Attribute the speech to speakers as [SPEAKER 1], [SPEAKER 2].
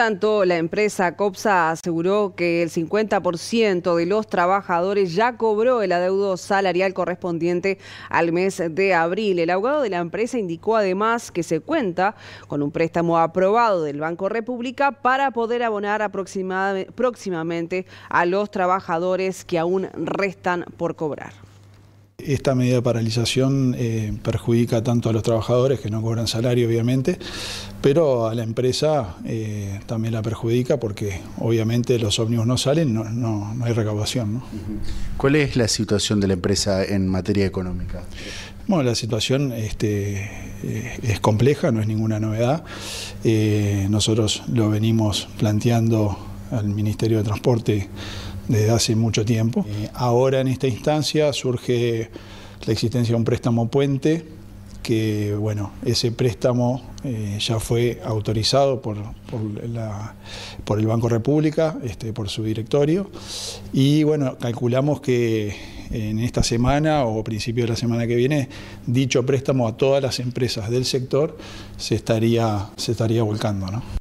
[SPEAKER 1] tanto, la empresa COPSA aseguró que el 50% de los trabajadores ya cobró el adeudo salarial correspondiente al mes de abril. El abogado de la empresa indicó además que se cuenta con un préstamo aprobado del Banco República para poder abonar próximamente a los trabajadores que aún restan por cobrar.
[SPEAKER 2] Esta medida de paralización eh, perjudica tanto a los trabajadores que no cobran salario, obviamente, pero a la empresa eh, también la perjudica porque obviamente los ómnibus no salen, no, hay recaudación.
[SPEAKER 3] ¿Cuál es la situación de la empresa en materia económica?
[SPEAKER 2] Bueno, la situación este, eh, es compleja, no es ninguna novedad. nosotros lo venimos planteando al Ministerio de Transporte desde hace mucho tiempo. Eh, ahora en esta instancia surge la existencia de un préstamo puente, que bueno, ese préstamo eh, ya fue autorizado por, por el Banco República, este, por su directorio, y bueno, calculamos que en esta semana o principio de la semana que viene, dicho préstamo a todas las empresas del sector se estaría, se estaría volcando. ¿no?